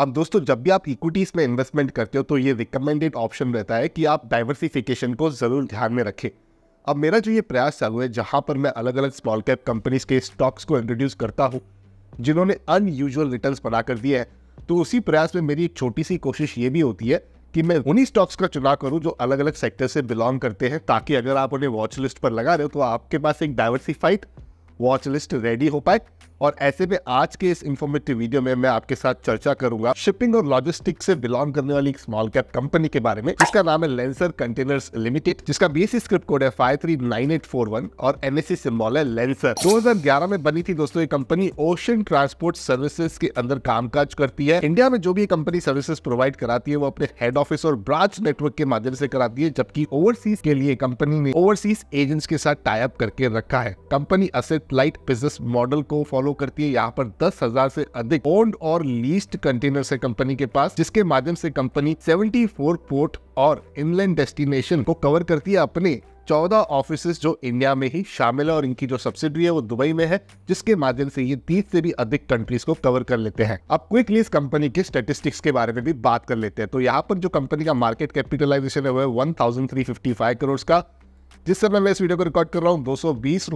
अब दोस्तों जब भी आप इक्विटीज में इन्वेस्टमेंट करते हो तो ये रिकमेंडेड ऑप्शन रहता है कि आप डाइवर्सिफिकेशन को ज़रूर ध्यान में रखें अब मेरा जो ये प्रयास चालू है जहाँ पर मैं अलग अलग स्मॉल कैप कंपनीज के स्टॉक्स को इंट्रोड्यूस करता हूँ जिन्होंने अनयूजल रिटर्न बनाकर दिए हैं तो उसी प्रयास में मेरी एक छोटी सी कोशिश ये भी होती है कि मैं उन्हीं स्टॉक्स का चुनाव करूं जो अलग अलग सेक्टर से बिलोंग करते हैं ताकि अगर आप उन्हें वॉच लिस्ट पर लगा रहे हो तो आपके पास एक डाइवर्सिफाइड वॉच लिस्ट रेडी हो पाए और ऐसे में आज के इस इन्फॉर्मेटिव वीडियो में मैं आपके साथ चर्चा करूंगा शिपिंग और लॉजिस्टिक से बिलोंग करने वाली एक स्मॉल कैप कंपनी के बारे में जिसका नाम है लेंसर कंटेनर्स लिमिटेड जिसका बीएससी स्क्रिप्ट कोड है five three nine eight four one और एनएससी सिम्बॉल है लेंसर 2011 में बनी थी दोस्तों ये कंपनी ओशन ट्रांसपोर्ट सर्विसेज के अंदर कामकाज करती है इंडिया में जो भी कंपनी सर्विसेज प्रोवाइड कराती है वो अपने हेड ऑफिस और ब्रांच नेटवर्क के माध्यम से कराती है जबकि ओवरसीज के लिए कंपनी ने ओवरसीज एजेंट्स के साथ टाइप करके रखा है company asset light business model को फॉलो फॉलो करती है यहाँ पर दस हजार से अधिक ओन्ड और लीस्ट कंटेनर है कंपनी के पास जिसके माध्यम से कंपनी 74 पोर्ट और इनलैंड डेस्टिनेशन को कवर करती है अपने चौदह ऑफिस जो इंडिया में ही शामिल है और इनकी जो सब्सिडरी है वो दुबई में है जिसके माध्यम से ये तीस से भी अधिक कंट्रीज को कवर कर लेते हैं अब क्विकली इस कंपनी के स्टेटिस्टिक्स के बारे में भी बात कर लेते हैं तो यहाँ पर जो कंपनी का मार्केट कैपिटलाइजेशन है वो है वन करोड़ का जिस समय मैं इस वीडियो को रिकॉर्ड कर रहा हूँ दो सौ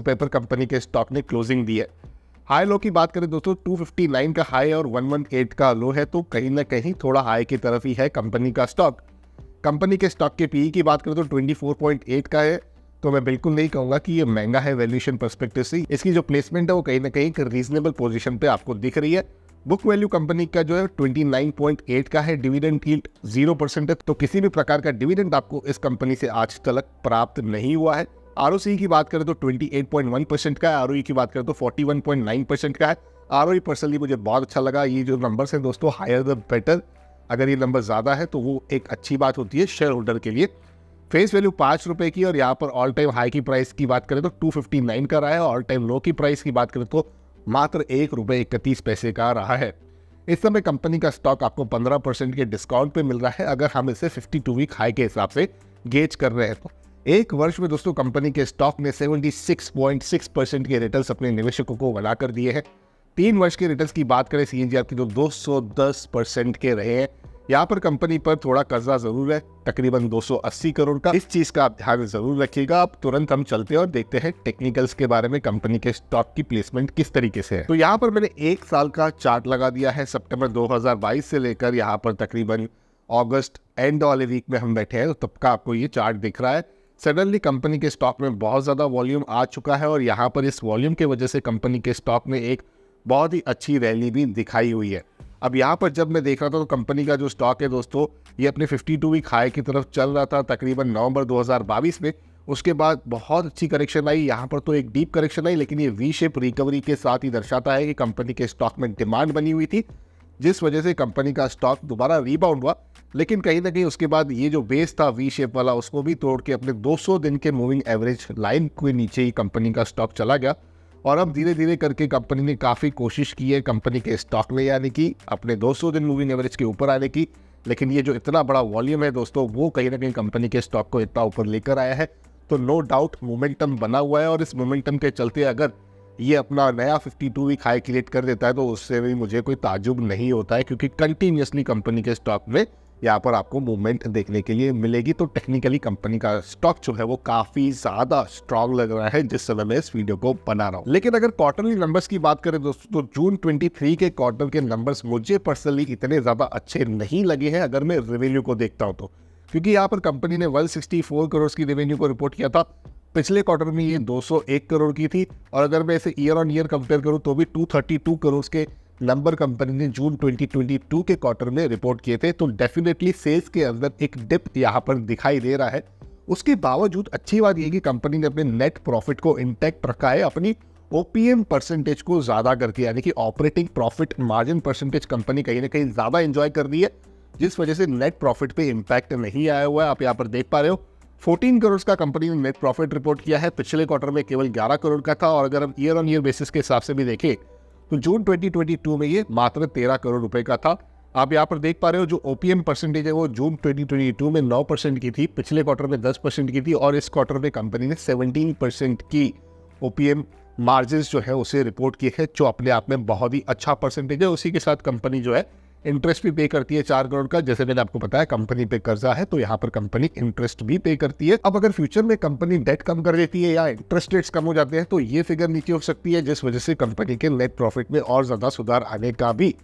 पर कंपनी के स्टॉक ने क्लोजिंग दी है हाई लो की बात करें दोस्तों 259 का हाई और 118 का लो है तो कहीं ना कहीं थोड़ा हाई की तरफ ही है कंपनी का स्टॉक कंपनी के स्टॉक के पीई e की बात करें तो 24.8 का है तो मैं बिल्कुल नहीं कहूँगा कि ये महंगा है वैल्यूशन परस्पेक्टिव से इसकी जो प्लेसमेंट है वो कहीं ना कहीं रीजनेबल पोजीशन पे आपको दिख रही है बुक वैल्यू कंपनी का जो है 29.8 का है डिविडेंड फील्ड जीरो परसेंट है तो किसी भी प्रकार का डिविडेंड आपको इस कंपनी से आज तक प्राप्त नहीं हुआ है आर की बात करें तो 28.1 परसेंट का है आर e की बात करें तो 41.9 परसेंट का है आर पर्सनली e मुझे बहुत अच्छा लगा ये जो नंबर्स हैं दोस्तों हायर द बेटर अगर ये नंबर ज़्यादा है तो वो एक अच्छी बात होती है शेयर होल्डर के लिए फेस वैल्यू पाँच रुपये की और यहाँ पर ऑल टाइम हाई की प्राइस की बात करें तो टू फिफ्टी नाइन का रहा है ऑल टाइम लो की प्राइस की बात करें तो मात्र एक रुपये इकतीस पैसे का रहा है इस समय कंपनी का स्टॉक आपको पंद्रह परसेंट के डिस्काउंट पे मिल रहा है अगर हम इसे फिफ्टी टू वीक हाई के हिसाब से गेज कर रहे हैं तो एक वर्ष में दोस्तों कंपनी के स्टॉक ने 76.6 परसेंट के रिटर्न्स अपने निवेशकों को बना कर दिए हैं तीन वर्ष के रिटर्न्स की बात करें सी की तो 210 परसेंट के रहे हैं यहाँ पर कंपनी पर थोड़ा कर्जा जरूर है तकरीबन 280 करोड़ का इस चीज का आप ध्यान जरूर रखिएगा आप तुरंत हम चलते हैं और देखते हैं टेक्निकल्स के बारे में कंपनी के स्टॉक की प्लेसमेंट किस तरीके से है तो यहाँ पर मैंने एक साल का चार्ट लगा दिया है सितंबर 2022 से लेकर यहाँ पर तकरीबन अगस्त एंड वाले वीक में हम बैठे हैं तो तब का आपको ये चार्ट दिख रहा है सडनली कंपनी के स्टॉक में बहुत ज़्यादा वॉल्यूम आ चुका है और यहाँ पर इस वॉल्यूम की वजह से कंपनी के स्टॉक में एक बहुत ही अच्छी रैली भी दिखाई हुई है अब यहाँ पर जब मैं देख रहा था तो कंपनी का जो स्टॉक है दोस्तों ये अपने 52 वीक हाई की तरफ चल रहा था तकरीबन नवंबर 2022 में उसके बाद बहुत अच्छी करेक्शन आई यहाँ पर तो एक डीप करेक्शन आई लेकिन ये वी शेप रिकवरी के साथ ही दर्शाता है कि कंपनी के स्टॉक में डिमांड बनी हुई थी जिस वजह से कंपनी का स्टॉक दोबारा रीबाउंड हुआ लेकिन कहीं ना कहीं उसके बाद ये जो बेस था वी शेप वाला उसको भी तोड़ के अपने 200 दिन के मूविंग एवरेज लाइन के नीचे ही कंपनी का स्टॉक चला गया और अब धीरे धीरे करके कंपनी ने काफ़ी कोशिश की है कंपनी के स्टॉक में आने की अपने 200 दिन मूविंग एवरेज के ऊपर आने की लेकिन ये जो इतना बड़ा वॉल्यूम है दोस्तों वो कहीं ना कहीं कंपनी के स्टॉक को इतना ऊपर लेकर आया है तो नो डाउट मोमेंटम बना हुआ है और इस मोमेंटम के चलते अगर ये अपना नया 52 टू वीक हाई क्रिएट कर देता है तो उससे भी मुझे कोई ताजुब नहीं होता है क्योंकि कंटिन्यूसली कंपनी के स्टॉक में यहाँ पर आपको मूवमेंट देखने के लिए मिलेगी तो टेक्निकली कंपनी का स्टॉक जो है वो काफी ज्यादा स्ट्रांग लग रहा है जिस समय मैं इस वीडियो को बना रहा हूँ लेकिन अगर क्वार्टरली नंबर्स की बात करें दोस्तों तो जून 23 के क्वार्टर के नंबर्स मुझे पर्सनली इतने ज्यादा अच्छे नहीं लगे हैं अगर मैं रेवेन्यू को देखता हूँ तो क्योंकि यहाँ पर कंपनी ने वन करोड़ की रेवेन्यू को रिपोर्ट किया था पिछले क्वार्टर में ये 201 करोड़ की थी और अगर मैं इसे ईयर ऑन ईयर कंपेयर करूँ तो भी 232 करोड़ के लंबर कंपनी ने जून 2022 के क्वार्टर में रिपोर्ट किए थे तो डेफिनेटली सेल्स के अंदर एक डिप यहाँ पर दिखाई दे रहा है उसके बावजूद अच्छी बात यह कि कंपनी ने अपने नेट प्रॉफिट को इंटैक्ट रखा है अपनी ओपीएम परसेंटेज को ज़्यादा करके यानी कि operating profit margin percentage company कहीं ना कहीं ज़्यादा इंजॉय कर रही है जिस वजह से नेट प्रॉफिट पे इम्पैक्ट नहीं आया हुआ है आप यहाँ पर देख पा रहे हो 14 करोड़ का कंपनी ने नेट प्रॉफिट रिपोर्ट किया है पिछले क्वार्टर में केवल 11 करोड़ का था और अगर हम ईयर ऑन ईयर बेसिस के हिसाब से भी देखें तो जून 2022 में ये मात्र 13 करोड़ रुपए का था आप यहाँ पर देख पा रहे हो जो ओपीएम परसेंटेज है वो जून 2022 में 9 परसेंट की थी पिछले क्वार्टर में 10 परसेंट की थी और इस क्वार्टर में कंपनी ने 17 परसेंट की ओपीएम मार्जिन जो है उसे रिपोर्ट किए है जो अपने आप में बहुत ही अच्छा परसेंटेज है उसी के साथ कंपनी जो है इंटरेस्ट भी पे करती है चार करोड़ का जैसे मैंने आपको बताया कंपनी पे कर्जा है तो यहाँ पर कंपनी इंटरेस्ट भी पे करती है अब अगर फ्यूचर में कंपनी डेट कम कर देती है या इंटरेस्ट रेट्स कम हो जाते हैं तो ये फिगर नीचे हो सकती है जिस वजह से कंपनी के नेट प्रॉफिट में और ज्यादा सुधार आने का भी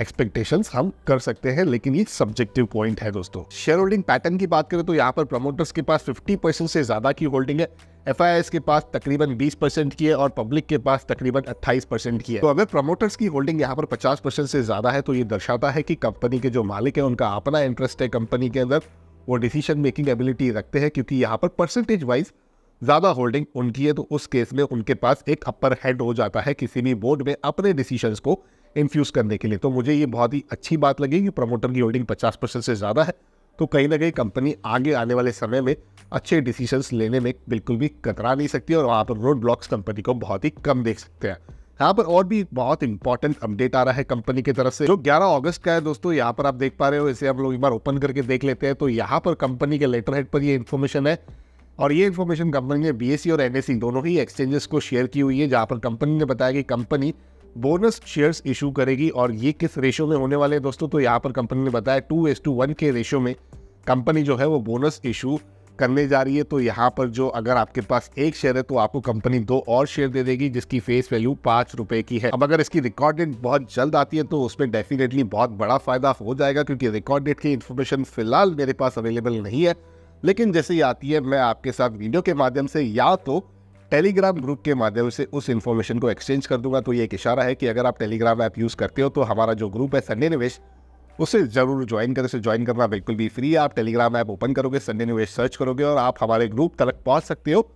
एक्सपेक्टेशन हम कर सकते हैं लेकिन ये सब्जेक्टिव पॉइंट है दोस्तों शेयर होल्डिंग पैटर्न की बात करें तो यहाँ पर प्रमोटर्स के पास 50 परसेंट से ज़्यादा की होल्डिंग है एफ के पास तकरीबन 20 परसेंट की है और पब्लिक के पास तकरीबन 28 परसेंट की है तो अगर प्रमोटर्स की होल्डिंग यहाँ पर 50 परसेंट से ज़्यादा है तो ये दर्शाता है कि कंपनी के जो मालिक है उनका अपना इंटरेस्ट है कंपनी के अंदर वो डिसीजन मेकिंग एबिलिटी रखते हैं क्योंकि यहाँ पर परसेंटेज वाइज ज़्यादा होल्डिंग उनकी है तो उस केस में उनके पास एक अपर हैंड हो जाता है किसी भी बोर्ड में अपने डिसीशंस को इन्फ्यूज़ करने के लिए तो मुझे ये बहुत ही अच्छी बात लगी कि प्रमोटर की होल्डिंग पचास परसेंट से ज़्यादा है तो कहीं ना कहीं कंपनी आगे आने वाले समय में अच्छे डिसीजंस लेने में बिल्कुल भी कतरा नहीं सकती और वहाँ पर रोड ब्लॉक्स कंपनी को बहुत ही कम देख सकते हैं यहाँ पर और भी बहुत इंपॉर्टेंट अपडेट आ रहा है कंपनी की तरफ से जो 11 अगस्त का है दोस्तों यहाँ पर आप देख पा रहे हो इसे हम लोग एक बार ओपन करके देख लेते हैं तो यहाँ पर कंपनी के लेटर हेड पर ये इन्फॉर्मेशन है और ये इन्फॉर्मेशन कंपनी ने बी e और एन e दोनों ही एक्सचेंजेस को शेयर की हुई है जहाँ पर कंपनी ने बताया कि कंपनी बोनस शेयर्स इशू करेगी और ये किस रेशो में होने वाले हैं दोस्तों तो यहाँ पर कंपनी ने बताया टू एस टू वन के रेशो में कंपनी जो है वो बोनस इशू करने जा रही है तो यहाँ पर जो अगर आपके पास एक शेयर है तो आपको कंपनी दो और शेयर दे देगी जिसकी फेस वैल्यू पाँच रुपये की है अब अगर इसकी रिकॉर्ड डेट बहुत जल्द आती है तो उसमें डेफिनेटली बहुत बड़ा फायदा हो जाएगा क्योंकि रिकॉर्ड डेट की इन्फॉर्मेशन फिलहाल मेरे पास अवेलेबल नहीं है लेकिन जैसे ही आती है मैं आपके साथ वीडियो के माध्यम से या तो टेलीग्राम ग्रुप के माध्यम से उस इन्फॉर्मेशन को एक्सचेंज कर दूंगा तो ये एक इशारा है कि अगर आप टेलीग्राम ऐप यूज़ करते हो तो हमारा जो ग्रुप है संडे निवेश उसे ज़रूर ज्वाइन करें उसे ज्वाइन करना बिल्कुल भी फ्री है आप टेलीग्राम ऐप ओपन करोगे संडे निवेश सर्च करोगे और आप हमारे ग्रुप तक पहुँच सकते हो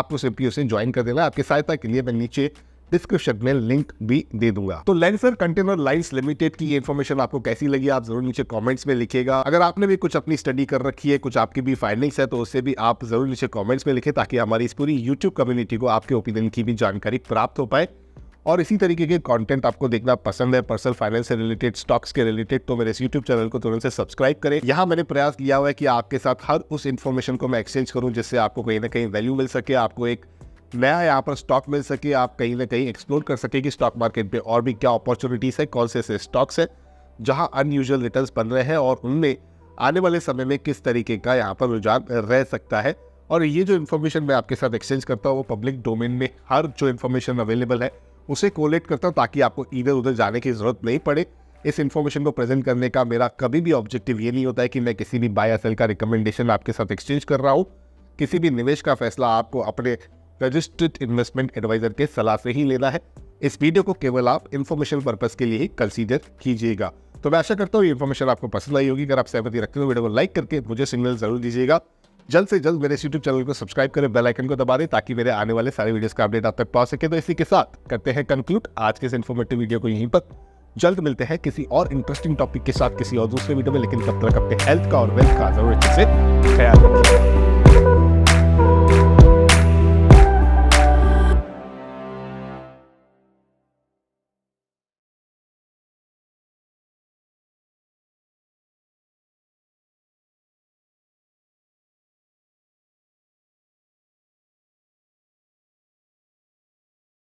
आपको सिंपली उसे ज्वाइन कर देना आपकी सहायता के लिए मैं नीचे डिस्क्रिप्शन में लिंक भी दे दूंगा तो लेंसर कंटेनर लाइन लिमिटेड की इन्फॉर्मेशन आपको कैसी लगी आप जरूर नीचे कॉमेंट्स में लिखेगा अगर आपने भी कुछ अपनी स्टडी कर रखी है कुछ आपकी भी फाइंडिंग्स है तो उससे भी आप जरूर नीचे कॉमेंट्स में लिखे ताकि हमारी इस पूरी यूट्यूब कम्युनिटी को आपके ओपिनियन की भी जानकारी प्राप्त हो पाए और इसी तरीके के कंटेंट आपको देखना पसंद है पर्सनल फाइनेंस से रिलेटेड स्टॉक्स के रिलेटेड तो मेरे इस यूट्यूब चैनल को तुरंत से सब्सक्राइब करें यहाँ मैंने प्रयास किया हुआ है कि आपके साथ हर उस इन्फॉर्मेशन को मैं एक्सचेंज करूँ जिससे आपको कहीं ना कहीं वैल्यू मिल सके आपको एक नया यहाँ पर स्टॉक मिल सके आप कहीं ना कहीं एक्सप्लोर कर सके कि स्टॉक मार्केट पे और भी क्या अपॉर्चुनिटीज़ है कौन से ऐसे स्टॉक्स हैं जहाँ अनयूजल रिटर्न बन रहे हैं और उनमें आने वाले समय में किस तरीके का यहाँ पर रुझान रह सकता है और ये जो इन्फॉर्मेशन मैं आपके साथ एक्सचेंज करता हूँ वो पब्लिक डोमेन में हर जो इन्फॉर्मेशन अवेलेबल है उसे कोलेक्ट करता हूँ ताकि आपको इधर उधर जाने की ज़रूरत नहीं पड़े इस इन्फॉर्मेशन को प्रेजेंट करने का मेरा कभी भी ऑब्जेक्टिव ये नहीं होता है कि मैं किसी भी बाय सेल का रिकमेंडेशन आपके साथ एक्सचेंज कर रहा हूँ किसी भी निवेश का फैसला आपको अपने रजिस्टर्ड इन्वेस्टमेंट एडवाइजर के सलाह से ही लेना है इस वीडियो को केवल आप इन्फॉर्मेशन पर्पज के लिए ही कंसीडर कीजिएगा तो मैं आशा करता हूँ ये इन्फॉर्मेशन आपको पसंद आई होगी अगर आप सहमति रखते हो वीडियो को लाइक करके मुझे सिग्नल जरूर दीजिएगा जल्द से जल्द मेरे यूट्यूब चैनल को सब्सक्राइब करें बेल आइकन को दबा दें ताकि मेरे आने वाले सारे वीडियोस का अपडेट आप तक पहुंच सके तो इसी के साथ करते हैं कंक्लूड आज के इस इन्फॉर्मेटिव वीडियो को यहीं पर जल्द मिलते हैं किसी और इंटरेस्टिंग टॉपिक के साथ किसी और दूसरे वीडियो में लेकिन तब तक अपने हेल्थ का और वेल्थ का जरूर अच्छे से ख्याल रखिए